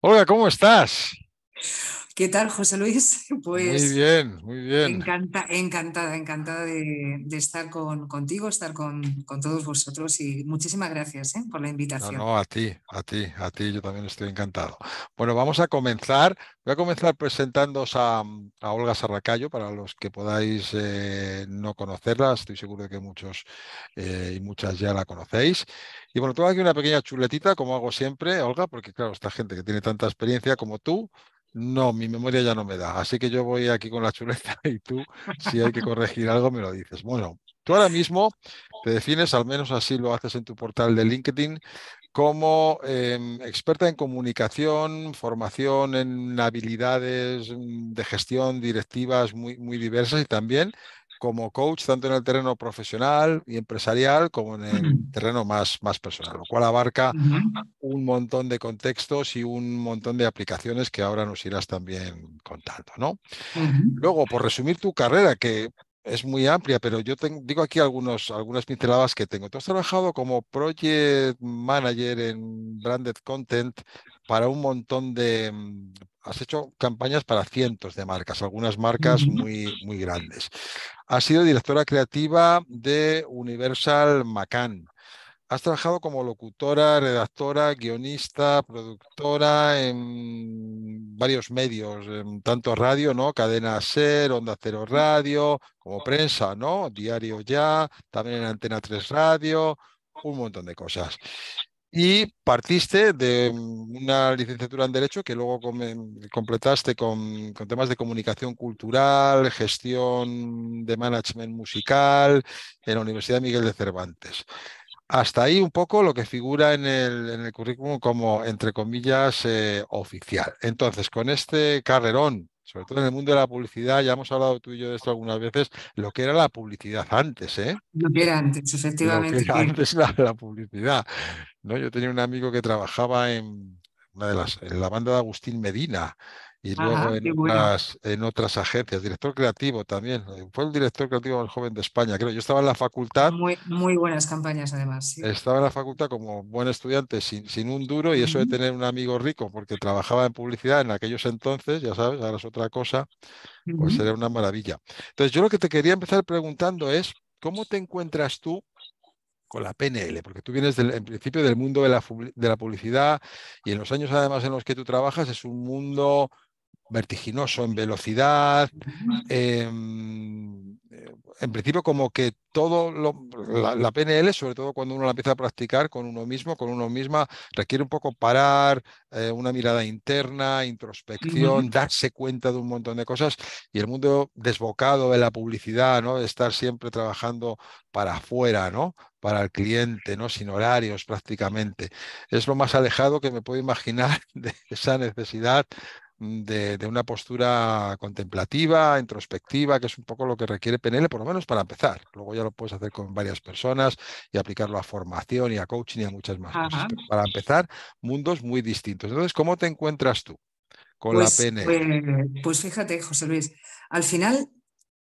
Hola, ¿cómo estás? ¿Qué tal, José Luis? muy pues bien, muy bien. encantada, encantada de, estar contigo, estar con, todos vosotros y muchísimas gracias ¿eh? por la invitación. No, a ti, a ti, a ti, yo también estoy encantado. Bueno, vamos a comenzar. Voy a comenzar presentándoos a, Olga Sarracayo, para los que podáis eh, no conocerla, estoy seguro de que muchos eh, y muchas ya la conocéis. Y bueno, tengo aquí una pequeña chuletita, como hago siempre, Olga, porque claro, esta gente que tiene tanta experiencia como tú, no, mi memoria ya no me da. Así que yo voy aquí con la chuleta y tú, si hay que corregir algo, me lo dices. Bueno, tú ahora mismo te defines, al menos así lo haces en tu portal de LinkedIn, como em, experta en comunicación, formación en habilidades mm, de gestión directivas muy, muy diversas y también como coach, tanto en el terreno profesional y empresarial como en el terreno más, más personal, lo cual abarca un montón de contextos y un montón de aplicaciones que ahora nos irás también contando. ¿no? Luego, por resumir tu carrera, que es muy amplia, pero yo digo aquí algunos, algunas pinceladas que tengo. Tú has trabajado como project manager en branded content para un montón de... Mm, has hecho campañas para cientos de marcas, algunas marcas muy, muy grandes. Has sido directora creativa de Universal Macan. Has trabajado como locutora, redactora, guionista, productora en varios medios, tanto radio, ¿no? Cadena Ser, Onda Cero Radio, como prensa, ¿no? Diario Ya, también en Antena 3 Radio, un montón de cosas. Y partiste de una licenciatura en Derecho que luego completaste con, con temas de comunicación cultural, gestión de management musical en la Universidad Miguel de Cervantes. Hasta ahí un poco lo que figura en el, currículum como, entre comillas, eh, oficial. Entonces, con este carrerón, sobre todo en el mundo de la publicidad, ya hemos hablado tú y yo de esto algunas veces, lo que era la publicidad antes, ¿eh? Lo que era antes, efectivamente. era antes la, la publicidad. Yo tenía un amigo que trabajaba en, una de las, en la banda de Agustín Medina, y luego en, otras, en, otras, agencias. Director creativo también. Eh, fue el director creativo del joven de España, creo. Yo estaba en la facultad. Muy, muy buenas campañas, además. Estaba en la facultad como buen estudiante, sin, sin un duro, y eso de tener un amigo rico, porque trabajaba en publicidad en aquellos entonces, ya sabes, ahora es otra cosa, pues sería una maravilla. Entonces, yo lo que te quería empezar preguntando es, ¿cómo te encuentras tú con la PNL, porque tú vienes en principio del mundo de la, de la, publicidad y en los años además en los que tú trabajas es un mundo vertiginoso en velocidad. Em, en principio, como que todo lo, la, PNL, sobre todo cuando uno la empieza a practicar con uno mismo, con uno misma, requiere un poco parar, eh, una mirada interna, introspección, darse cuenta de un montón de cosas. Y el mundo desbocado de la publicidad, ¿no? De estar siempre trabajando para afuera, ¿no? Para el cliente, ¿no? Sin horarios prácticamente. Es lo más alejado que me puedo imaginar de esa necesidad Mm, de, una postura contemplativa, introspectiva, que es un poco lo que requiere PNL, por lo menos para empezar. Luego ya lo puedes hacer con varias personas y aplicarlo a formación y a coaching y a muchas más cosas. para empezar, mundos muy distintos. Entonces, ¿cómo te encuentras tú con la PNL? Pues, eh, pues, fíjate, José Luis, al final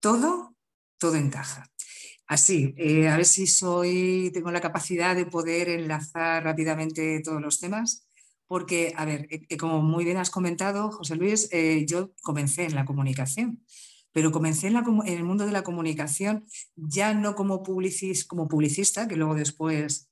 todo, todo encaja. Así, eh, a ver si soy, tengo la capacidad de poder enlazar rápidamente todos los temas. Porque, a ver, eh, eh, como muy bien has comentado, José Luis, eh, yo comencé en la comunicación, pero comencé en, el mundo de la comunicación ya no como, publicista, que luego después,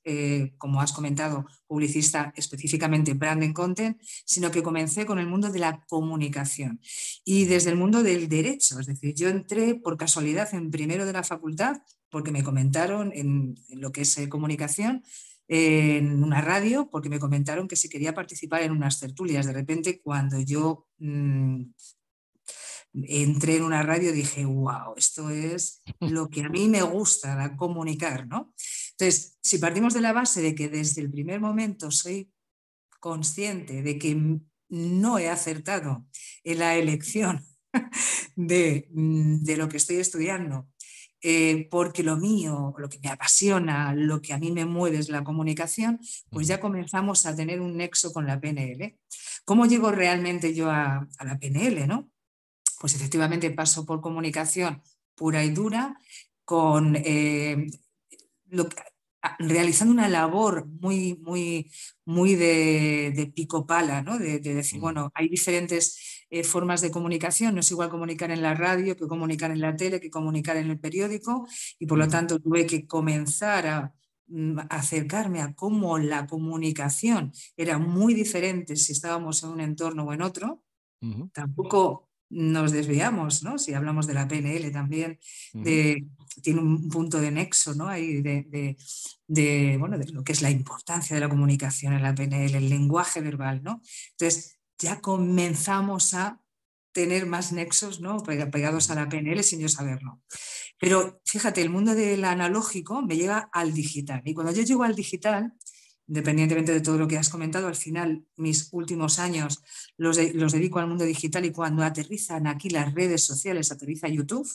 como has comentado, publicista específicamente branding content, sino que comencé con el mundo de la comunicación y desde el mundo del derecho. Es decir, yo entré por casualidad en primero de la facultad porque me comentaron en, lo que es comunicación en una radio porque me comentaron que se quería participar en unas tertulias. De repente, cuando yo mm, entré en una radio, dije, wow, esto es lo que a mí me gusta, comunicar, ¿no? Entonces, si partimos de la base de que desde el primer momento soy consciente de que no he acertado en la elección de, mm, de lo que estoy estudiando eh, porque lo mío, lo que me apasiona, lo que a mí me mueve es la comunicación, pues ya comenzamos a tener un nexo con la PNL. ¿Cómo llego realmente yo a, la PNL? ¿no? Pues efectivamente paso por comunicación pura y dura, con, eh, realizando una labor muy, muy, muy de, pico pala, ¿no? de decir, bueno, hay diferentes eh, formas de comunicación. No es igual comunicar en la radio que comunicar en la tele, que comunicar en el periódico, y por lo mm. tanto tuve que comenzar mm, a, acercarme a cómo la comunicación era muy diferente si estábamos en un entorno o en otro, tampoco nos desviamos, ¿no? Si hablamos de la PNL también, tiene un punto de nexo, ¿no? Ahí de, bueno, de lo que es la importancia de la comunicación en la PNL, el lenguaje verbal, ¿no? Entonces, ya comenzamos a tener más nexos ¿no? pegados a la PNL sin yo saberlo. Pero fíjate, el mundo del analógico me llega al digital. Y cuando yo llego al digital, independientemente de todo lo que has comentado, al final mis últimos años los, dedico al mundo digital y cuando aterrizan aquí las redes sociales, aterriza YouTube.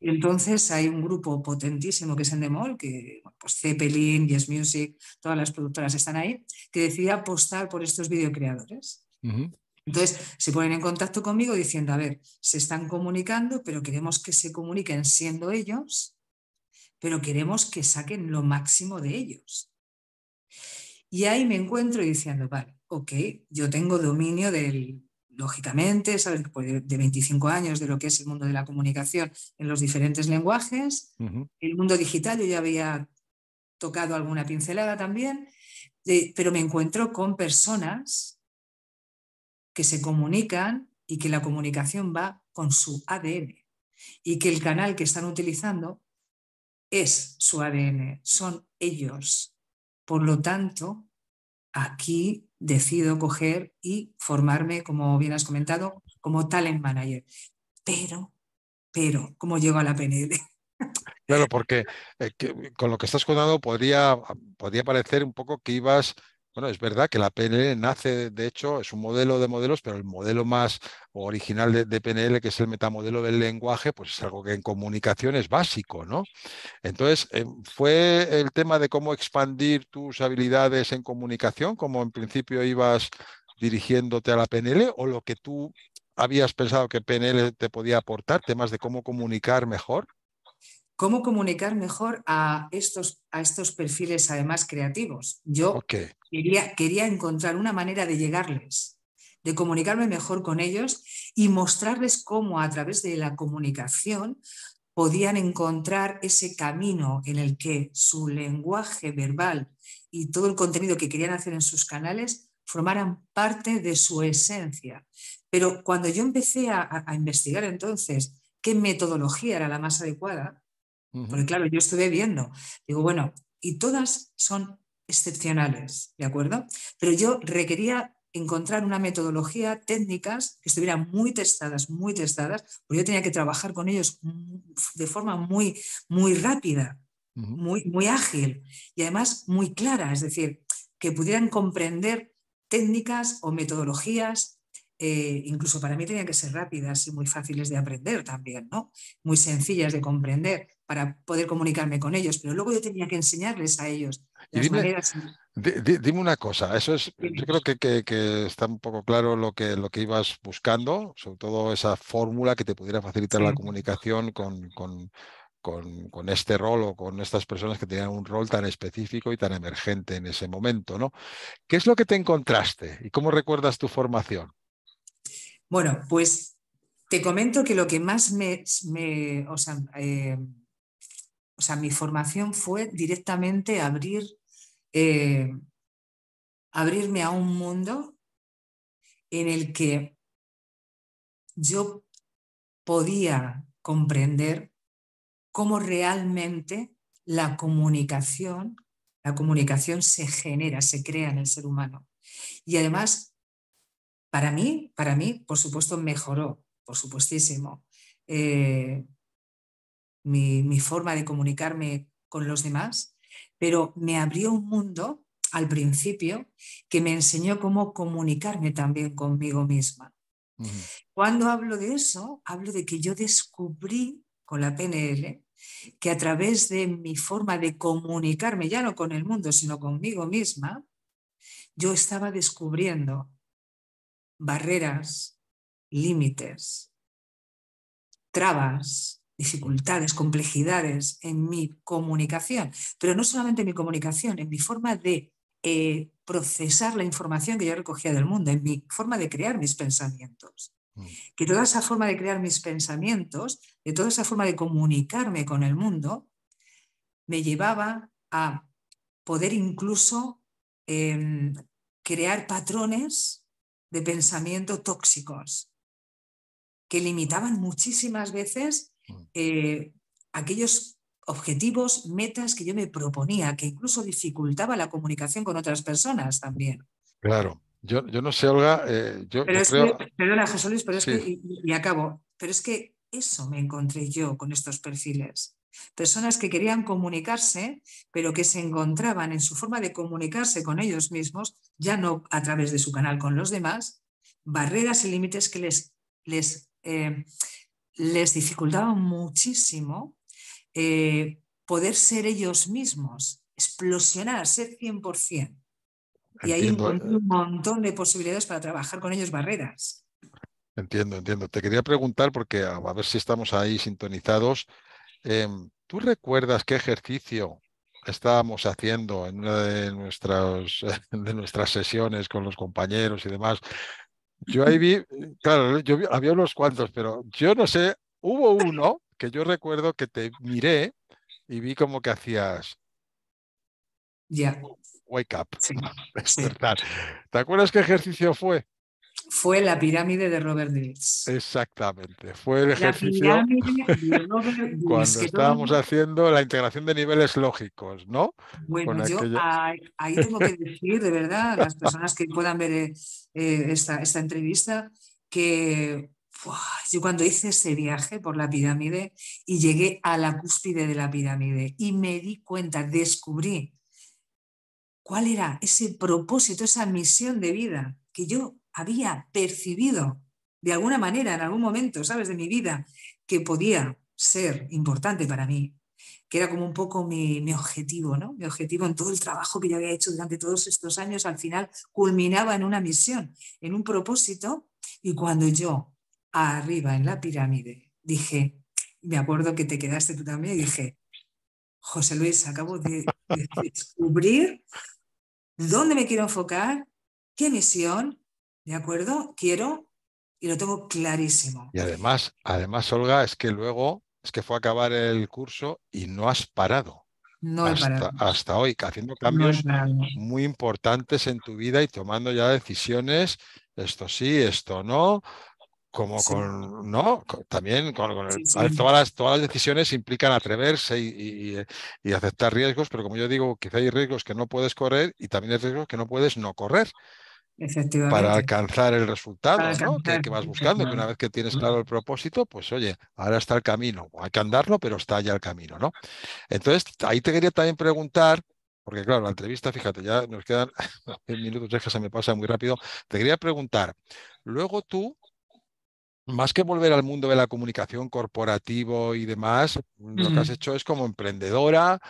entonces hay un grupo potentísimo que es Endemol, que pues, Zeppelin, Yes Music, todas las productoras están ahí, que decide apostar por estos videocreadores. Entonces, se ponen en contacto conmigo diciendo, a ver, se están comunicando, pero queremos que se comuniquen siendo ellos, pero queremos que saquen lo máximo de ellos. Y ahí me encuentro diciendo, vale, ok, yo tengo dominio del, lógicamente, pues de 25 años de lo que es el mundo de la comunicación en los diferentes lenguajes, el mundo digital, yo ya había tocado alguna pincelada también, eh, pero me encuentro con personas que se comunican y que la comunicación va con su ADN y que el canal que están utilizando es su ADN, son ellos. Por lo tanto, aquí decido coger y formarme, como bien has comentado, como talent manager. Pero, pero, ¿cómo llego a la PNL? Claro, porque eh, con lo que estás contando podría, podría parecer un poco que ibas bueno, es verdad que la PNL nace, de hecho, es un modelo de modelos, pero el modelo más original de, PNL, que es el metamodelo del lenguaje, pues es algo que en comunicación es básico, ¿no? Entonces, eh, fue el tema de cómo expandir tus habilidades en comunicación, como en principio ibas dirigiéndote a la PNL, o lo que tú habías pensado que PNL te podía aportar, temas de cómo comunicar mejor cómo comunicar mejor a estos, a estos perfiles, además creativos. Yo quería, quería encontrar una manera de llegarles, de comunicarme mejor con ellos y mostrarles cómo a través de la comunicación podían encontrar ese camino en el que su lenguaje verbal y todo el contenido que querían hacer en sus canales formaran parte de su esencia. Pero cuando yo empecé a investigar entonces qué metodología era la más adecuada, porque claro, yo estuve viendo, digo, bueno, y todas son excepcionales, ¿de acuerdo? Pero yo requería encontrar una metodología, técnicas que estuvieran muy testadas, muy testadas, porque yo tenía que trabajar con ellos de forma muy, muy rápida, muy, muy ágil y además muy clara, es decir, que pudieran comprender técnicas o metodologías eh, incluso para mí tenían que ser rápidas y muy fáciles de aprender también, ¿no? Muy sencillas de comprender para poder comunicarme con ellos, pero luego yo tenía que enseñarles a ellos las dime, maneras... dime, una cosa, eso es, yo creo que, está un poco claro lo que, lo que ibas buscando, sobre todo esa fórmula que te pudiera facilitar la comunicación con, con... con, este rol o con estas personas que tenían un rol tan específico y tan emergente en ese momento, ¿no? ¿Qué es lo que te encontraste y cómo recuerdas tu formación? Bueno, pues te comento que lo que más me, eh, o, sea, mi formación fue directamente abrir, eh, abrirme a un mundo en el que yo podía comprender cómo realmente la comunicación, la comunicación se genera, se crea en el ser humano. Y además para mí, para mí, por supuesto, mejoró, por supuestísimo. Eh, mi, forma de comunicarme con los demás, pero me abrió un mundo al principio que me enseñó cómo comunicarme también conmigo misma. Cuando hablo de eso, hablo de que yo descubrí con la PNL que a través de mi forma de comunicarme, ya no con el mundo, sino conmigo misma, yo estaba descubriendo barreras, límites, trabas, dificultades, complejidades en mi comunicación, pero no solamente en mi comunicación, en mi forma de eh, procesar la información que yo recogía del mundo, en mi forma de crear mis pensamientos. Mm. Que toda esa forma de crear mis pensamientos, de toda esa forma de comunicarme con el mundo, me llevaba a poder incluso em, crear patrones de pensamiento tóxicos que limitaban mm. muchísimas veces mm. eh, aquellos objetivos, metas que yo me proponía, que incluso dificultaba la comunicación con otras personas también. Claro, yo, no sé, Olga, eh, yo, pero perdona, Luis, pero es que, y acabo, pero es que eso me encontré yo con estos perfiles personas que querían comunicarse, pero que se encontraban en su forma de comunicarse con ellos mismos, ya no a través de su canal con los demás, barreras y límites que les, les, eh, les dificultaban muchísimo eh, poder ser ellos mismos, explosionar, ser 100%. Y hay eh. un montón de posibilidades para trabajar con ellos barreras. Entiendo, entiendo. Te quería preguntar, porque a ver si estamos ahí sintonizados, Em, ¿Tú recuerdas qué ejercicio estábamos haciendo en una de nuestras, de nuestras sesiones con los compañeros y demás? Yo ahí vi, claro, yo había unos cuantos, pero yo no sé, hubo uno que yo recuerdo que te miré y vi como que hacías. Wake up. ¿Te acuerdas qué ejercicio fue? fue la pirámide de Robert Dills. Exactamente, fue el ejercicio cuando estábamos haciendo la integración de niveles lógicos, ¿no? Bueno, yo ahí tengo que decir, de verdad, las personas que puedan ver eh, esta, entrevista, que yo cuando hice ese viaje por la pirámide y llegué a la cúspide de la pirámide y me di cuenta, descubrí cuál era ese propósito, esa misión de vida que yo había percibido de alguna manera, en algún momento, ¿sabes?, de mi vida, que podía ser importante para mí, que era como un poco mi, objetivo, ¿no? Mi objetivo en todo el trabajo que yo había hecho durante todos estos años, al final culminaba en una misión, en un propósito. Y cuando yo, arriba en la pirámide, dije, me acuerdo que te quedaste tú también, y dije, José Luis, acabo de, de descubrir dónde me quiero enfocar, qué misión, ¿De acuerdo? Quiero y lo tengo clarísimo. Y además, además, Olga, es que luego es que fue a acabar el curso y no has parado. No hasta, parado. hasta hoy, haciendo cambios muy importantes en tu vida y tomando ya decisiones, esto sí, esto no, como con, ¿no? También con, todas, las, decisiones implican atreverse y, y, aceptar riesgos, pero como yo digo, quizá hay riesgos que no puedes correr y también hay riesgos que no puedes no correr para alcanzar el resultado ¿no? que, vas buscando, que una vez que tienes claro el propósito, pues oye, ahora está el camino, hay que andarlo, pero está ya el camino, ¿no? Entonces, ahí te quería también preguntar, porque claro, la entrevista, fíjate, ya nos quedan 10 minutos, ya que se me pasa muy rápido, te quería preguntar, luego tú, más que volver al mundo de la comunicación corporativo y demás, lo que has hecho es como emprendedora,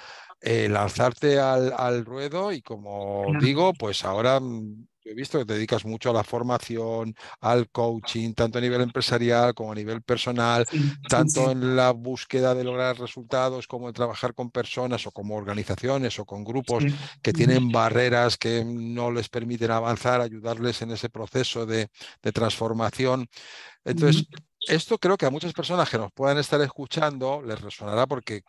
eh, lanzarte al, ruedo y como digo, pues ahora mm, visto que te dedicas mucho a la formación, al coaching, tanto a nivel empresarial como a nivel personal, tanto en la búsqueda de lograr resultados como en trabajar con personas o como organizaciones o con grupos que tienen barreras que no les permiten avanzar, ayudarles en ese proceso de transformación. Entonces, esto creo que a muchas personas que nos puedan estar escuchando les resonará porque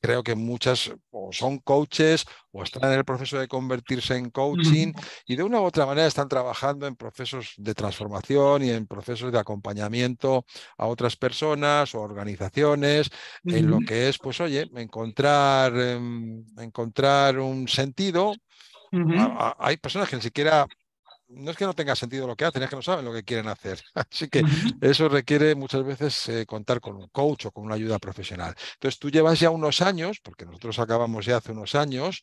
creo que muchas o son coaches o están en el proceso de convertirse en coaching y de una u otra manera están trabajando en procesos de transformación y en procesos de acompañamiento a otras personas o organizaciones en lo que es, pues oye, encontrar, em, encontrar un sentido. hay personas que ni siquiera no es que no tenga sentido lo que hacen, es que no saben lo que quieren hacer. Así que eso requiere muchas veces eh, contar con un coach o con una ayuda profesional. Entonces tú llevas ya unos años, porque nosotros acabamos ya hace unos años,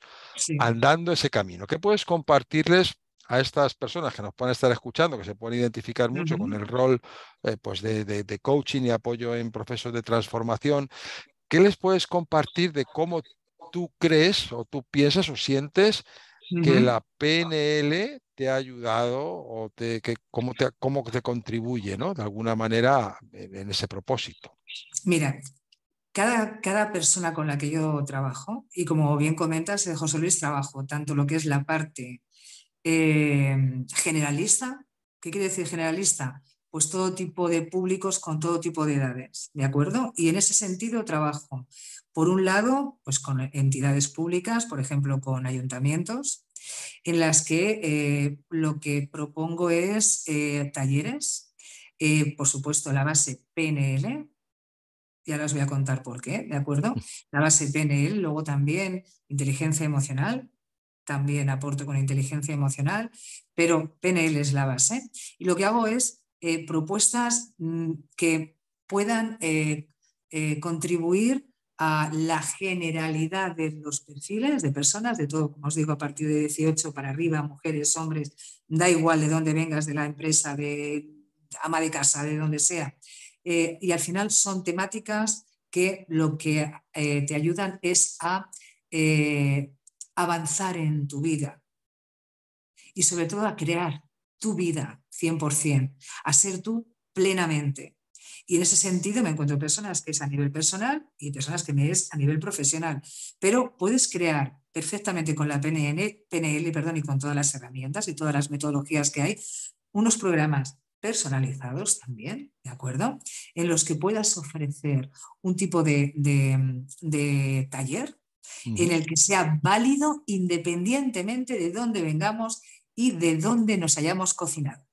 andando ese camino. ¿Qué puedes compartirles a estas personas que nos pueden estar escuchando, que se pueden identificar mucho con el rol eh, pues de, coaching y apoyo en procesos de transformación? ¿Qué les puedes compartir de cómo tú crees o tú piensas o sientes que la PNL te ha ayudado o te, que, cómo, te, contribuye, De alguna manera en ese propósito. Mira, cada, cada, persona con la que yo trabajo, y como bien comentas, eh, José Luis, trabajo tanto lo que es la parte eh, generalista, ¿qué quiere decir generalista? Pues todo tipo de públicos con todo tipo de edades, ¿de acuerdo? Y en ese sentido trabajo, por un lado, pues con entidades públicas, por ejemplo, con ayuntamientos, en las que eh, lo que propongo es eh, talleres, eh, por supuesto la base PNL, ya os voy a contar por qué, ¿de acuerdo? La base PNL, luego también inteligencia emocional, también aporto con inteligencia emocional, pero PNL es la base. Y lo que hago es propuestas mm, que puedan contribuir a la generalidad de los perfiles de personas, de todo, como os digo, a partir de 18 para arriba, mujeres, hombres, da igual de dónde vengas, de la empresa, de ama de casa, de donde sea. Eh, y al final son temáticas que lo que eh, te ayudan es a eh, avanzar en tu vida y sobre todo a crear tu vida 100%, a ser tú plenamente. Y en ese sentido me encuentro personas que es a nivel personal y personas que me es a nivel profesional. Pero puedes crear perfectamente con la PNL, PNL perdón, y con todas las herramientas y todas las metodologías que hay, unos programas personalizados también, ¿de acuerdo? En los que puedas ofrecer un tipo de, taller mm. en el que sea válido independientemente de dónde vengamos y de dónde nos hayamos cocinado.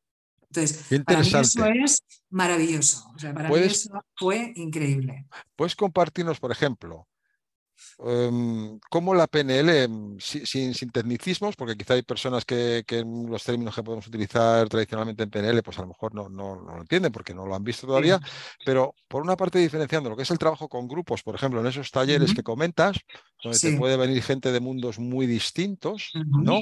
Entonces, para mí eso es maravilloso. O sea, para mí eso fue increíble. ¿Puedes compartirnos, por ejemplo, em, cómo la PNL, em, sin, sin, tecnicismos, porque quizá hay personas que, los términos que podemos utilizar tradicionalmente en PNL, pues a lo mejor no, no, lo entienden porque no lo han visto todavía, pero por una parte diferenciando lo que es el trabajo con grupos, por ejemplo, en esos talleres que comentas, donde te puede venir gente de mundos muy distintos, ¿no?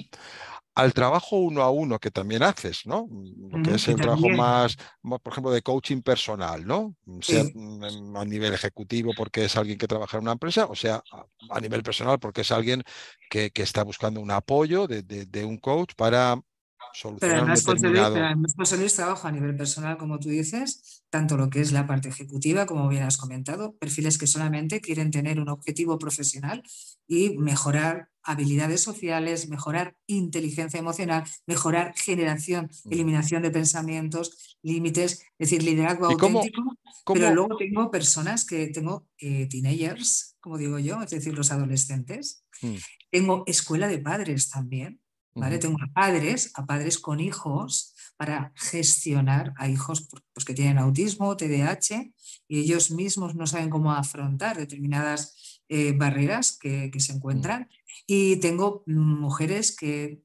al trabajo uno a uno que también haces, ¿no? Mm, que es el trabajo más, por ejemplo, de coaching personal, ¿no? Mm, mm, em, a nivel ejecutivo porque es alguien que trabaja en una empresa, o sea, a nivel personal porque es alguien que, está buscando un apoyo de, un coach para pero además, determinado... pero trabajo a nivel personal, como tú dices, tanto lo que es la parte ejecutiva, como bien has comentado, perfiles que solamente quieren tener un objetivo profesional y mejorar habilidades sociales, mejorar inteligencia emocional, mejorar generación, eliminación de pensamientos, límites, es decir, liderazgo auténtico. pero luego tengo personas que tengo eh, teenagers, como digo yo, es decir, los adolescentes. Mm. Tengo escuela de padres también, Tengo a padres, a padres con hijos para gestionar a hijos pues, que tienen autismo, TDAH, y ellos mismos no saben cómo afrontar determinadas eh, barreras que, se mm. encuentran. Y tengo mujeres que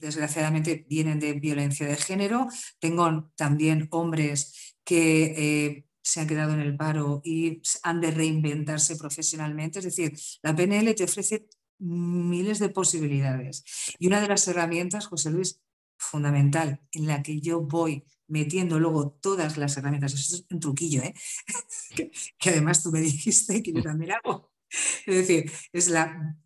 desgraciadamente vienen de violencia de género, tengo también hombres que eh, se han quedado en el paro y han de reinventarse profesionalmente. Es decir, la PNL te ofrece miles de posibilidades. Y una de las herramientas, José Luis, fundamental, en la que yo voy metiendo luego todas las herramientas, es un truquillo, ¿eh? que, que, además tú me dijiste que yo mm. también hago, es decir, es la,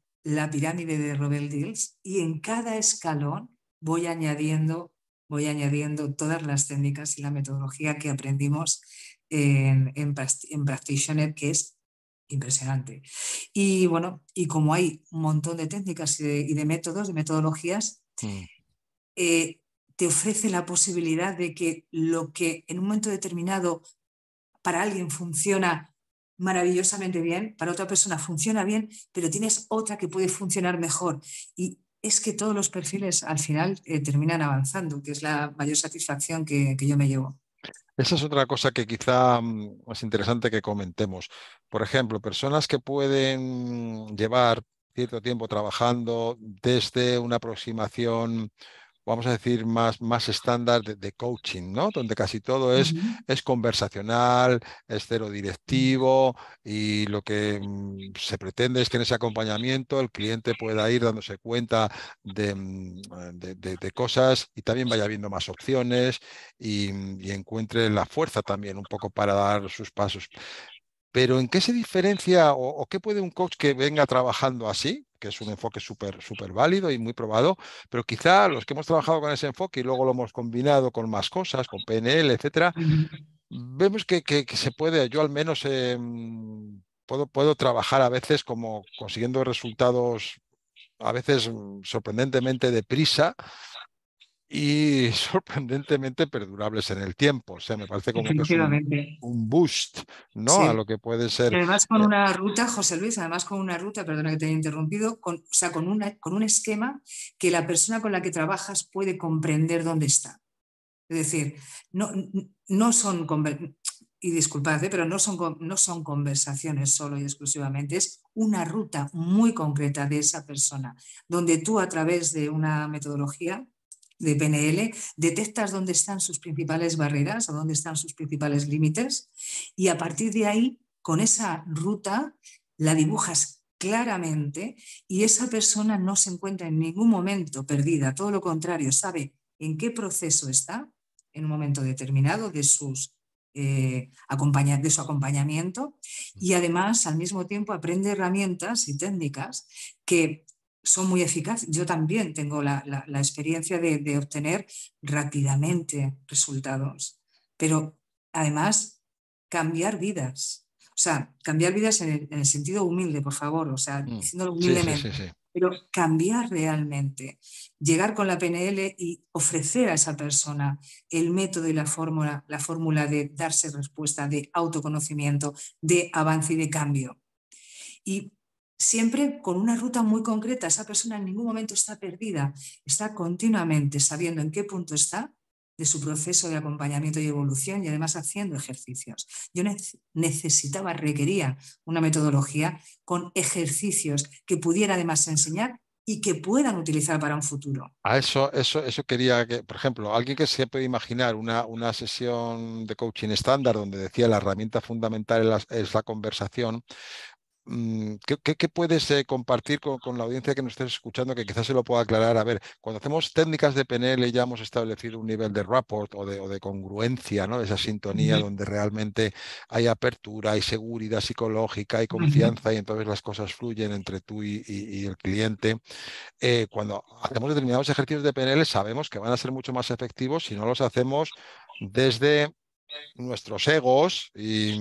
pirámide de Robert Dills y en cada escalón voy añadiendo, voy añadiendo todas las técnicas y la metodología que aprendimos en, en, Practitioner, que es impresionante. Y bueno, y como hay un montón de técnicas y de, métodos, de metodologías, eh, te ofrece la posibilidad de que lo que en un momento determinado para alguien funciona maravillosamente bien, para otra persona funciona bien, pero tienes otra que puede funcionar mejor. Y es que todos los perfiles al final eh, terminan avanzando, que es la mayor satisfacción que, que yo me llevo. Esa es otra cosa que quizá mm, es interesante que comentemos. Por ejemplo, personas que pueden llevar cierto tiempo trabajando desde una aproximación vamos a decir, más, más estándar de, coaching, ¿no? Donde casi todo es, es conversacional, es cero mm. directivo y lo que mm, se pretende es que en ese acompañamiento el cliente pueda ir dándose cuenta de, mm, eh, cosas y también vaya viendo más opciones y, encuentre la fuerza también un poco para dar sus pasos. Pero ¿en qué se diferencia o, qué puede un coach que venga trabajando así que es un enfoque súper súper válido y muy probado, pero quizá los que hemos trabajado con ese enfoque y luego lo hemos combinado con más cosas, con PNL, etcétera, vemos que, se puede, yo al menos eh, mm, puedo, puedo trabajar a veces como consiguiendo resultados a veces mm, sorprendentemente deprisa, y sorprendentemente perdurables en el tiempo. O sea, me parece como un, boost ¿no? a lo que puede ser. además con eh, una pues ruta, José Luis, además con una ruta, perdona que te haya interrumpido, o sea, con, una, con un esquema que la persona con la que trabajas puede comprender dónde está. Es decir, no, son, y disculpad, ¿eh? pero no son, no son conversaciones solo y exclusivamente, es una ruta muy concreta de esa persona, donde tú a través de una metodología de PNL, detectas dónde están sus principales barreras o dónde están sus principales límites y a partir de ahí, con esa ruta, la dibujas claramente y esa persona no se encuentra en ningún momento perdida, todo lo contrario, sabe en qué proceso está en un momento determinado de, sus, eh, de su acompañamiento y además al mismo tiempo aprende herramientas y técnicas que son muy eficaces. Yo también tengo la, experiencia de, obtener rápidamente resultados, pero además cambiar vidas. O sea, cambiar vidas en el, sentido humilde, por favor, o sea, mm. diciéndolo humildemente. pero cambiar realmente, llegar con la PNL y ofrecer a esa persona el método y la fórmula, la fórmula de darse respuesta, de autoconocimiento, de avance y de cambio. Y siempre con una ruta muy concreta. Esa persona en ningún momento está perdida, está continuamente sabiendo en qué punto está de su proceso de acompañamiento y evolución y además haciendo ejercicios. Yo necesitaba, requería una metodología con ejercicios que pudiera además enseñar y que puedan utilizar para un futuro. A ah, eso, eso, eso quería que, por ejemplo, alguien que se puede imaginar una, una sesión de coaching estándar donde decía la herramienta fundamental es la, es la conversación, Mm, ¿Qué, qué, qué puedes eh, compartir con, la audiencia que nos estés escuchando que quizás se lo pueda aclarar? A ver, cuando hacemos técnicas de PNL ya hemos establecido un nivel de rapport o de, o de congruencia, ¿no? Esa sintonía donde realmente hay apertura, hay seguridad psicológica, hay confianza y entonces las cosas fluyen entre tú y, el cliente. Eh, cuando hacemos determinados ejercicios de PNL sabemos que van a ser mucho más efectivos si no los hacemos desde nuestros egos y,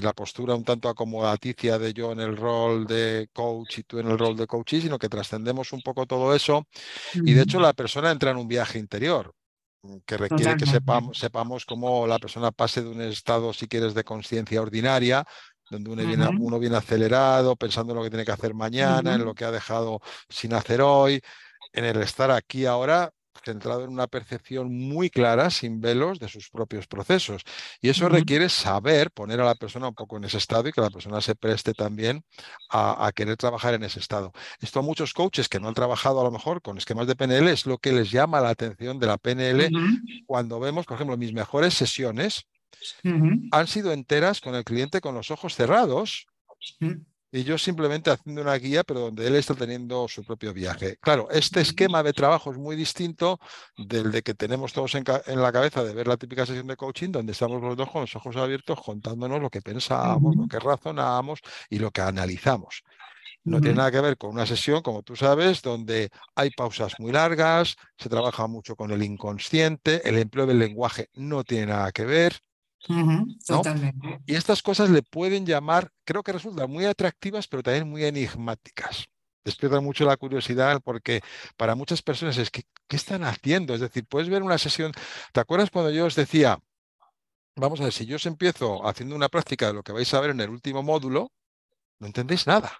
la postura un tanto acomodaticia de yo en el rol de coach y tú en el rol de coachee, sino que trascendemos un poco todo eso y de hecho la persona entra en un viaje interior mm, que requiere que sepamos, sepamos cómo la persona pase de un estado, si quieres, de conciencia ordinaria, donde uno viene, uno viene, acelerado, pensando en lo que tiene que hacer mañana, en lo que ha dejado sin hacer hoy, en el estar aquí ahora centrado en una percepción muy clara, sin velos, de sus propios procesos. Y eso requiere saber poner a la persona un poco en ese estado y que la persona se preste también a, querer trabajar en ese estado. Esto a muchos coaches que no han trabajado a lo mejor con esquemas de PNL es lo que les llama la atención de la PNL cuando vemos, por ejemplo, mis mejores sesiones han sido enteras con el cliente con los ojos cerrados y yo simplemente haciendo una guía, pero donde él está teniendo su propio viaje. Claro, este esquema de trabajo es muy distinto del de que tenemos todos en, la cabeza de ver la típica sesión de coaching, donde estamos los dos con los ojos abiertos contándonos lo que pensábamos, lo que razonamos y lo que analizamos. No tiene nada que ver con una sesión, como tú sabes, donde hay pausas muy largas, se trabaja mucho con el inconsciente, el empleo del lenguaje no tiene nada que ver, y estas cosas le pueden llamar, creo que resultan muy atractivas, pero también muy enigmáticas. Despierta mucho la curiosidad porque para muchas personas es que, ¿qué están haciendo? Es decir, puedes ver una sesión. ¿Te acuerdas cuando yo os decía, vamos a ver, si yo os empiezo haciendo una práctica de lo que vais a ver en el último módulo, no entendéis nada.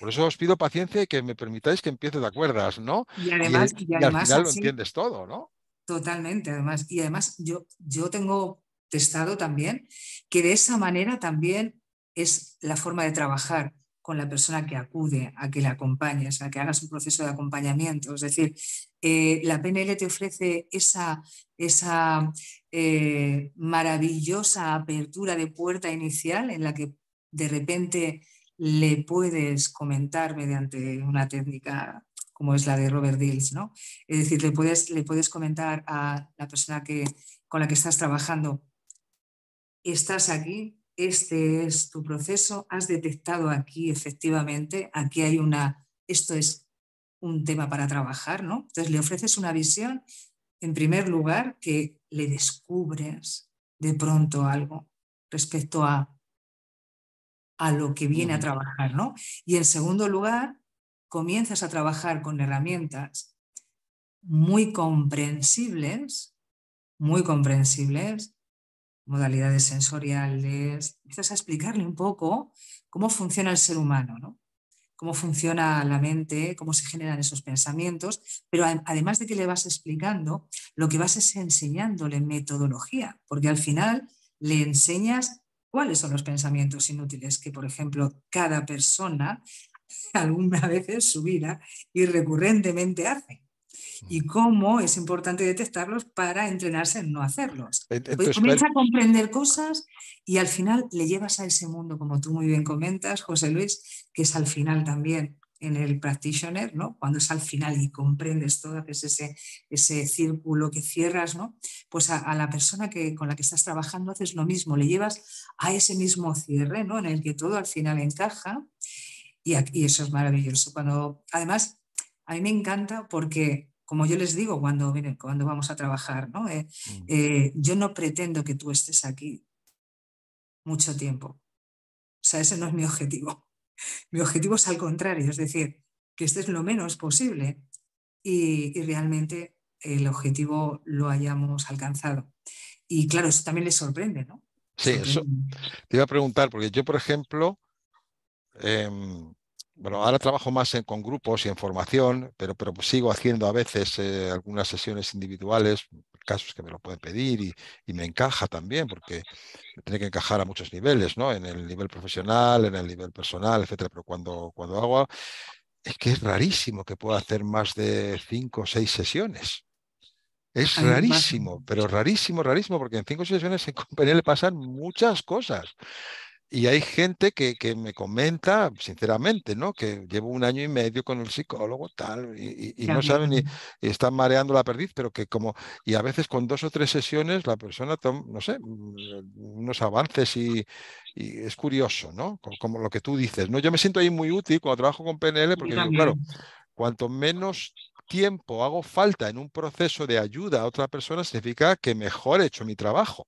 Por eso os pido paciencia y que me permitáis que empiece, de acuerdas? ¿no? Y además, al final lo entiendes todo, ¿no? Totalmente, además. Y además, yo, yo tengo testado también, que de esa manera también es la forma de trabajar con la persona que acude, a que le acompañes, a que hagas un proceso de acompañamiento. Es decir, eh, la PNL te ofrece esa, esa eh, maravillosa apertura de puerta inicial en la que de repente le puedes comentar mediante una técnica como es la de Robert Dills, ¿no? Es decir, le puedes, le puedes comentar a la persona que, con la que estás trabajando, estás aquí, este es tu proceso, has detectado aquí efectivamente, aquí hay una, esto es un tema para trabajar, ¿no? Entonces le ofreces una visión, en primer lugar, que le descubres de pronto algo respecto a, a lo que viene a trabajar, ¿no? Y en segundo lugar, comienzas a trabajar con herramientas muy comprensibles, muy comprensibles, modalidades sensoriales, empiezas a explicarle un poco cómo funciona el ser humano, ¿no? cómo funciona la mente, cómo se generan esos pensamientos, pero además de que le vas explicando, lo que vas es enseñándole metodología, porque al final le enseñas cuáles son los pensamientos inútiles que, por ejemplo, cada persona alguna vez en su vida y recurrentemente hace y cómo es importante detectarlos para entrenarse en no hacerlos. Pues comienza a comprender cosas y al final le llevas a ese mundo, como tú muy bien comentas, José Luis, que es al final también en el practitioner, ¿no? Cuando es al final y comprendes todo, que ese, círculo que cierras, ¿no? Pues a, la persona que, con la que estás trabajando haces lo mismo, le llevas a ese mismo cierre, ¿no? En el que todo al final encaja y, y eso es maravilloso. Cuando, además, a mí me encanta porque como yo les digo cuando, miren, cuando vamos a trabajar, ¿no? Eh, mm. eh, yo no pretendo que tú estés aquí mucho tiempo. O sea, ese no es mi objetivo. Mi objetivo es al contrario, es decir, que estés lo menos posible y, realmente el objetivo lo hayamos alcanzado. Y claro, eso también les sorprende, ¿no? Sí, eso te iba a preguntar, porque yo, por ejemplo, em, bueno, ahora trabajo más en, con grupos y en formación, pero, pero sigo haciendo a veces eh, algunas sesiones individuales, casos que me lo pueden pedir y, me encaja también, porque tiene que encajar a muchos niveles, ¿no? En el nivel profesional, en el nivel personal, etcétera. Pero cuando, cuando hago, es que es rarísimo que pueda hacer más de cinco o seis sesiones. Es rarísimo, pero rarísimo, rarísimo, porque en cinco sesiones en le pasan muchas cosas. Y hay gente que, me comenta, sinceramente, ¿no? Que llevo un año y medio con el psicólogo, tal, y, no saben ni están mareando la perdiz, pero que como, y a veces con dos o tres sesiones la persona, toma, no sé, mm, unos avances y, es curioso, ¿no? Como, lo que tú dices, ¿no? Yo me siento ahí muy útil cuando trabajo con PNL, porque claro, cuanto menos tiempo hago falta en un proceso de ayuda a otra persona, significa que mejor he hecho mi trabajo.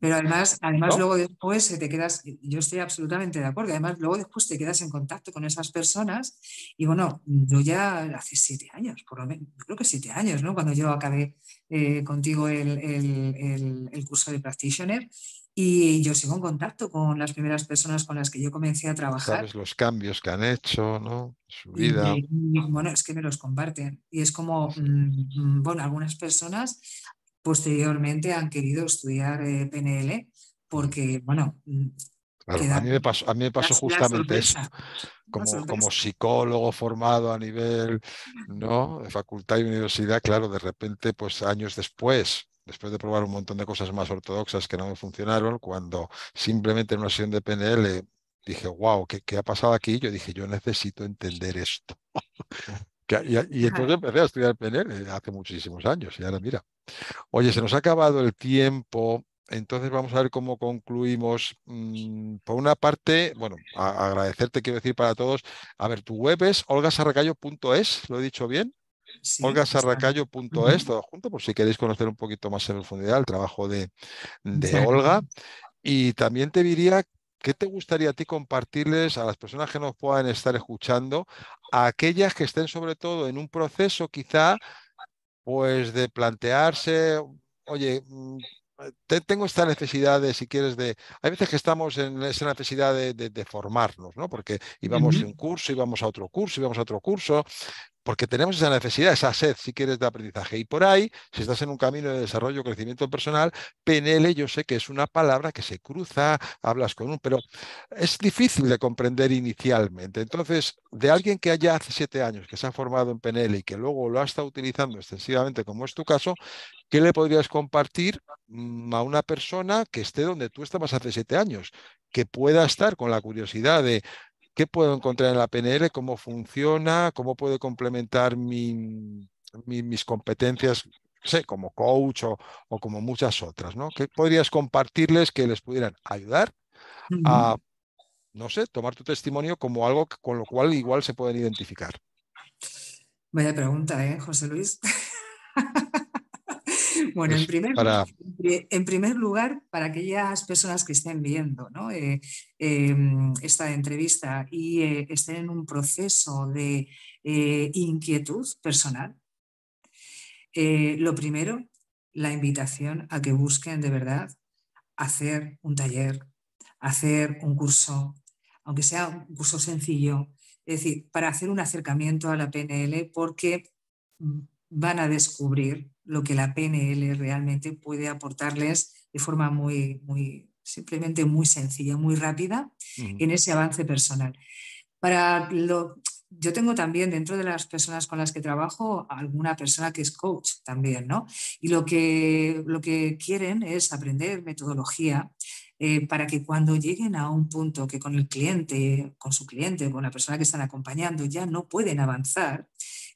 Pero además, además luego después te quedas, yo estoy absolutamente de acuerdo, además luego después te quedas en contacto con esas personas y bueno, yo ya hace siete años, por lo menos, creo que siete años, ¿no? Cuando yo acabé eh, contigo el, el, el, curso de practitioner y yo sigo en contacto con las primeras personas con las que yo comencé a trabajar. Sabes los cambios que han hecho, ¿no? Su vida. bueno, es que me los comparten y es como, mm, mm, bueno, algunas personas posteriormente han querido estudiar eh, PNL porque, bueno... Mm, a, mí me pasó, justamente eso. Como, como, psicólogo formado a nivel ¿no? de facultad y universidad, claro, de repente, pues años después, después de probar un montón de cosas más ortodoxas que no me funcionaron, cuando simplemente en una sesión de PNL dije, wow, ¿qué, ha pasado aquí? Yo dije, yo necesito entender esto. y, y, entonces empecé a estudiar PNL hace muchísimos años y ahora mira. Oye, se nos ha acabado el tiempo. Entonces vamos a ver cómo concluimos. Mm, por una parte, bueno, agradecerte, quiero decir para todos. A ver, tu web es olgasarracayo.es, ¿lo he dicho bien? olgasarracayo.es, todo junto, por si queréis conocer un poquito más en profundidad el trabajo de, Olga. Y también te diría, ¿qué te gustaría a ti compartirles a las personas que nos puedan estar escuchando, a aquellas que estén sobre todo en un proceso quizá pues de plantearse, oye, mm, tengo esta necesidad de, si quieres, de... Hay veces que estamos en esa necesidad de, de, formarnos, ¿no? Porque íbamos a un curso, íbamos a otro curso, íbamos a otro curso, porque tenemos esa necesidad, esa sed, si quieres, de aprendizaje. Y por ahí, si estás en un camino de desarrollo, crecimiento personal, PNL yo sé que es una palabra que se cruza, hablas con un, pero es difícil de comprender inicialmente. Entonces, de alguien que haya hace siete años, que se ha formado en PNL y que luego lo ha estado utilizando extensivamente, como es tu caso, ¿qué le podrías compartir mm, a una persona que esté donde tú estabas hace siete años? que pueda estar con la curiosidad de, ¿Qué puedo encontrar en la PNL? ¿Cómo funciona? ¿Cómo puedo complementar mi, mis competencias sé, como coach o, como muchas otras, ¿no? ¿Qué podrías compartirles que les pudieran ayudar a, no sé, tomar tu testimonio como algo con lo cual igual se pueden identificar? Vaya pregunta, ¿eh, José Luis? Bueno, pues en primer, lugar, para aquellas personas que estén viendo eh, em, esta entrevista y eh, estén en un proceso de eh, inquietud personal, lo primero, la invitación a que busquen de verdad hacer un taller, hacer un curso, aunque sea un curso sencillo, es decir, para hacer un acercamiento a la PNL porque mm, van a descubrir lo que la PNL realmente puede aportarles de forma muy, muy simplemente muy sencilla, muy rápida en ese avance personal. Para lo, yo tengo también dentro de las personas con las que trabajo alguna persona que es coach también, ¿no? Y lo que, lo que quieren es aprender metodología eh, para que cuando lleguen a un punto que con el cliente, con su cliente, con la persona que están acompañando, ya no pueden avanzar,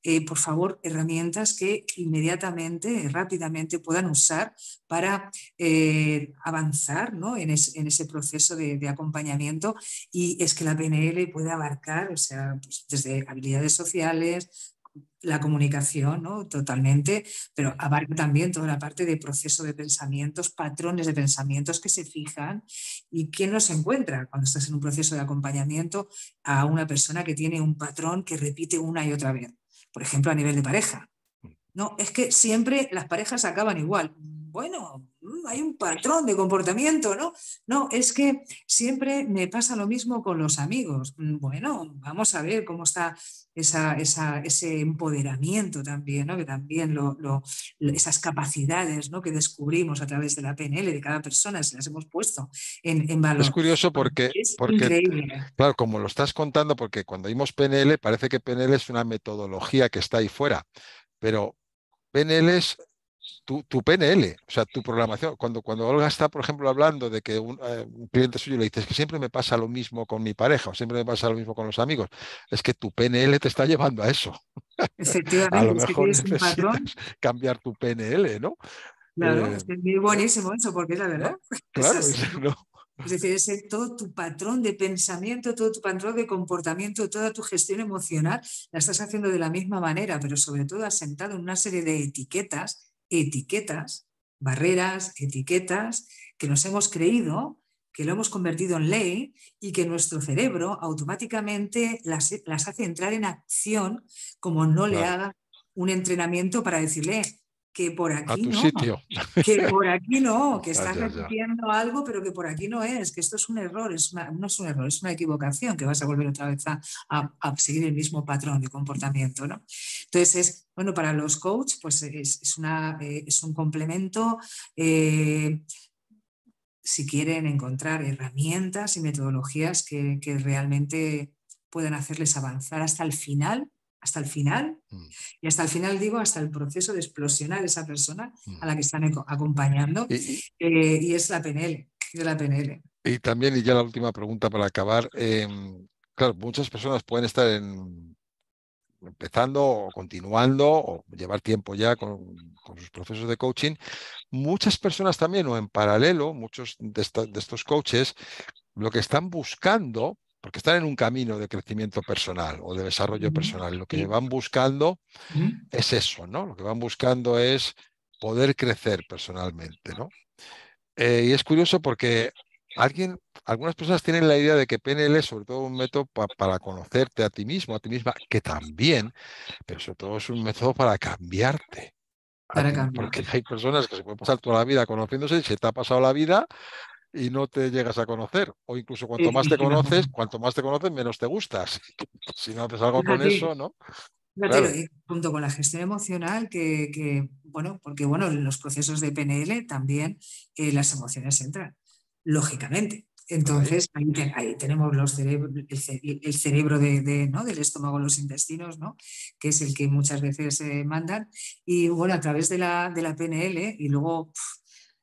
eh, por favor, herramientas que inmediatamente, eh, rápidamente puedan usar para eh, avanzar ¿no? en, ese proceso de, acompañamiento y es que la PNL puede abarcar, o sea, pues, desde habilidades sociales, la comunicación, ¿no? Totalmente, pero abarca también toda la parte de proceso de pensamientos, patrones de pensamientos que se fijan y quién los encuentra cuando estás en un proceso de acompañamiento a una persona que tiene un patrón que repite una y otra vez por ejemplo, a nivel de pareja. Mm. No, es que siempre las parejas acaban igual bueno, mm, hay un patrón de comportamiento, ¿no? No, es que siempre me pasa lo mismo con los amigos. Mm, bueno, vamos a ver cómo está ese empoderamiento también, ¿no? que también esas capacidades ¿no? que descubrimos a través de la PNL de cada persona, se las hemos puesto en, valor. Es curioso porque, porque claro, como lo estás contando, porque cuando vimos PNL parece que PNL es una metodología que está ahí fuera, pero PNL es tu, PNL, o sea, tu programación. Cuando, cuando Olga está, por ejemplo, hablando de que un, eh, cliente suyo le es que siempre me pasa lo mismo con mi pareja o siempre me pasa lo mismo con los amigos, es que tu PNL te está llevando a eso. Efectivamente, a lo mejor patrón. cambiar tu PNL, ¿no? Claro, eh, es buenísimo eso, porque es la verdad. Claro, es, decir, es todo tu patrón de pensamiento, todo tu patrón de comportamiento, toda tu gestión emocional, la estás haciendo de la misma manera, pero sobre todo has sentado en una serie de etiquetas etiquetas, barreras, etiquetas que nos hemos creído, que lo hemos convertido en ley y que nuestro cerebro automáticamente las, hace entrar en acción como no le haga un entrenamiento para decirle, que por aquí no, que por aquí que estás algo, pero que por aquí no es, que esto es un error, es no es un error, es una equivocación, que vas a volver otra vez a, seguir el mismo patrón de comportamiento, Entonces bueno, para los coaches, pues es, una, eh, es un complemento. Eh, si quieren encontrar herramientas y metodologías que, que realmente puedan hacerles avanzar hasta el final hasta el final. Mm. Y hasta el final digo, hasta el proceso de explosionar esa persona mm. a la que están acompañando. Eh, y, es la PNL, de la PNL. Y también, y ya la última pregunta para acabar. Em, claro, muchas personas pueden estar empezando o continuando o llevar tiempo ya con, sus procesos de coaching, muchas personas también o en paralelo, muchos de, de estos coaches, lo que están buscando porque están en un camino de crecimiento personal o de desarrollo personal. Lo que van buscando es eso, ¿no? Lo que van buscando es poder crecer personalmente, ¿no? Eh, y es curioso porque alguien, algunas personas tienen la idea de que PNL es sobre todo un método para conocerte a ti mismo, a ti misma, que también, pero sobre todo es un método para cambiarte. Para Porque hay personas que se pueden pasar toda la vida conociéndose y se te ha pasado la vida y no te llegas a conocer. O incluso cuanto más te conoces, cuanto más te conoces, menos te gustas. Si no haces algo con eso, ¿no? junto con la gestión emocional, que, bueno, porque bueno, en los procesos de PNL también eh, las emociones entran, lógicamente. Entonces, ahí, tenemos los cerebro, el, cerebro de, ¿no? del estómago, los intestinos, ¿no? que es el que muchas veces eh, mandan. Y bueno, a través de la, de la PNL, y luego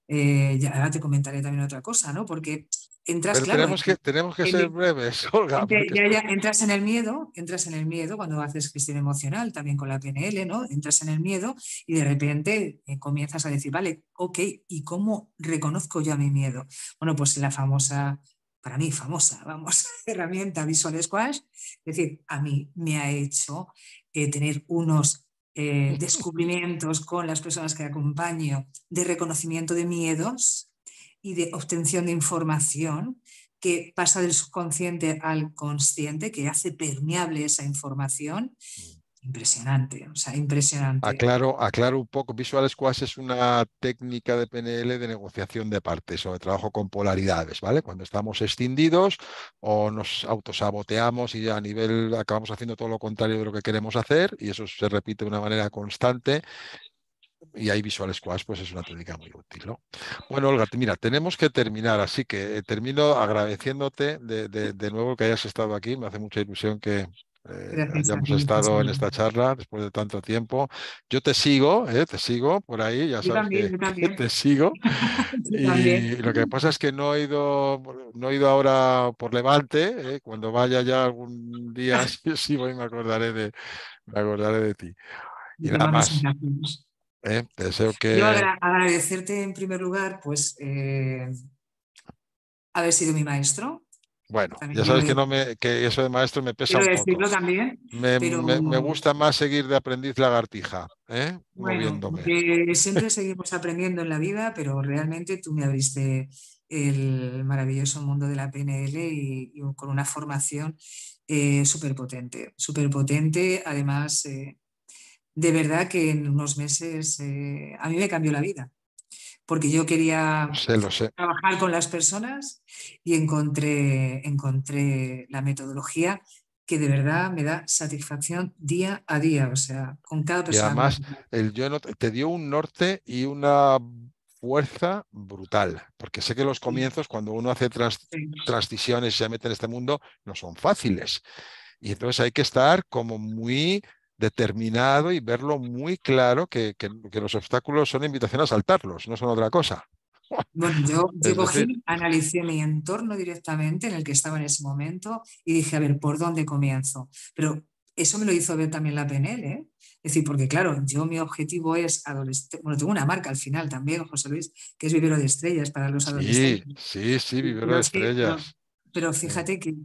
eh, ya, ahora te comentaré también otra cosa, ¿no? Porque entras, claro, Tenemos que, tenemos que ser breves, Olga. Ya, entras en el miedo, entras en el miedo cuando haces gestión emocional, también con la PNL, ¿no? Entras en el miedo y de repente eh, comienzas a decir, vale, ok, ¿y cómo reconozco ya mi miedo? Bueno, pues la famosa para mí famosa, vamos, herramienta Visual Squash, es decir, a mí me ha hecho eh, tener unos eh, descubrimientos con las personas que acompaño de reconocimiento de miedos y de obtención de información que pasa del subconsciente al consciente, que hace permeable esa información mm impresionante, o sea, impresionante. Aclaro, aclaro un poco, Visual Squash es una técnica de PNL de negociación de partes o de trabajo con polaridades, ¿vale? Cuando estamos extendidos o nos autosaboteamos y a nivel acabamos haciendo todo lo contrario de lo que queremos hacer y eso se repite de una manera constante. Y ahí Visual Squash pues es una técnica muy útil. ¿no? Bueno, Olga, mira, tenemos que terminar, así que eh, termino agradeciéndote de nuevo que hayas estado aquí. Me hace mucha ilusión que, eh, ya hemos estado en esta charla después de tanto tiempo. Yo te sigo, eh, te sigo por ahí, ya sabes te sigo. y lo que pasa es que no he ido, no he ido ahora por Levante. Eh, cuando vaya ya algún día, sí, voy, me acordaré de, me acordaré de ti. Y, nada más. Eh, deseo que... agradecerte en primer lugar, pues haber sido mi maestro, bueno, ya sabes que no me, que eso de maestro me pesa Quiero un poco. También, me, gusta más seguir de aprendiz lagartija, ¿eh? moviéndome. siempre seguimos aprendiendo en la vida, pero realmente tú me abriste el maravilloso mundo de la PNL y, con una formación eh, súper potente, súper potente. Además, eh, de verdad que en unos meses eh, a mí me cambió la vida porque yo quería trabajar con las personas y encontré, encontré la metodología que de verdad me da satisfacción día a día, o sea, con cada persona. Y además, el yo te dio un norte y una fuerza brutal, porque sé que los comienzos, cuando uno hace transiciones y se mete en este mundo, no son fáciles. Y entonces hay que estar como muy determinado y verlo muy claro que, los obstáculos son invitación a saltarlos, no son otra cosa. Bueno, yo, analicé mi entorno directamente en el que estaba en ese momento y dije, a ver, ¿por dónde comienzo? Pero eso me lo hizo ver también la PNL, ¿eh? Es decir, porque claro, yo mi objetivo es adolescente, bueno, tengo una marca al final también, José Luis, que es Vivero de Estrellas para los adolescentes. Sí, sí, sí Vivero de Estrellas. Pero fíjate que,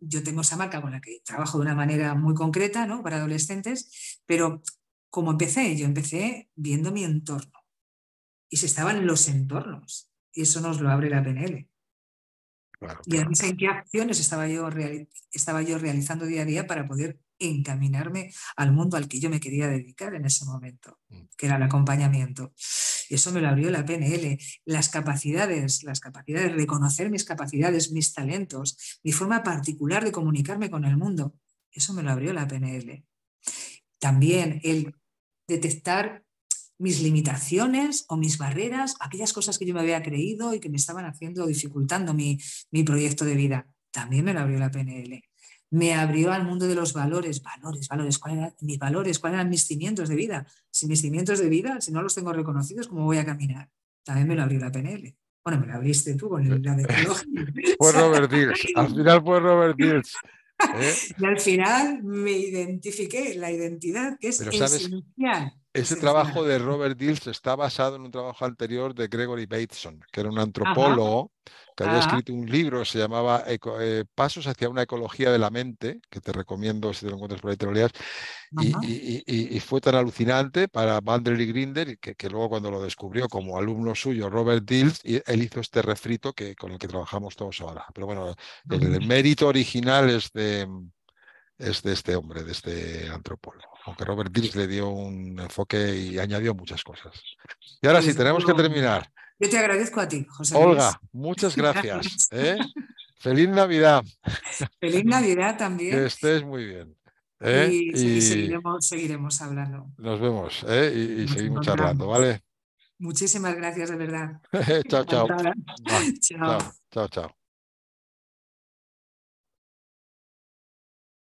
yo tengo esa marca con la que trabajo de una manera muy concreta, ¿no? Para adolescentes, pero como empecé, yo empecé viendo mi entorno y se estaban los entornos y eso nos lo abre la PNL. Y a mí en qué acciones estaba yo, estaba yo realizando día a día para poder encaminarme al mundo al que yo me quería dedicar en ese momento, mm. que era el acompañamiento eso me lo abrió la PNL, las capacidades, las capacidades, reconocer mis capacidades, mis talentos, mi forma particular de comunicarme con el mundo, eso me lo abrió la PNL. También el detectar mis limitaciones o mis barreras, aquellas cosas que yo me había creído y que me estaban haciendo dificultando mi, mi proyecto de vida, también me lo abrió la PNL me abrió al mundo de los valores, valores, valores, cuáles eran mis valores, cuáles eran mis cimientos de vida. Si mis cimientos de vida, si no los tengo reconocidos, ¿cómo voy a caminar? También me lo abrió la PNL. Bueno, me lo abriste tú con el, la tecnología. Fue pues Robert Dills, al final fue Robert Dills. ¿eh? Y al final me identifiqué la identidad que es esencial ese trabajo de Robert Dills está basado en un trabajo anterior de Gregory Bateson, que era un antropólogo que había ah. escrito un libro se llamaba eh, Pasos hacia una ecología de la mente, que te recomiendo si te lo encuentras por ahí te lo leas. Y, fue tan alucinante para Bander Grinder que, luego cuando lo descubrió como alumno suyo Robert Dills, él hizo este refrito que, con el que trabajamos todos ahora. Pero bueno, el, mérito original es de este hombre, de este antropólogo aunque Robert Dills le dio un enfoque y añadió muchas cosas. Y ahora sí, pues tenemos que terminar. Yo te agradezco a ti, José. Luis. Olga, muchas gracias. ¿eh? Feliz Navidad. Feliz Navidad también. Que estés muy bien. ¿eh? Y, seguiremos, hablando. Nos vemos ¿eh? y, seguimos charlando, ¿vale? Muchísimas gracias, de verdad. chao. chao. Chao, chao. chao.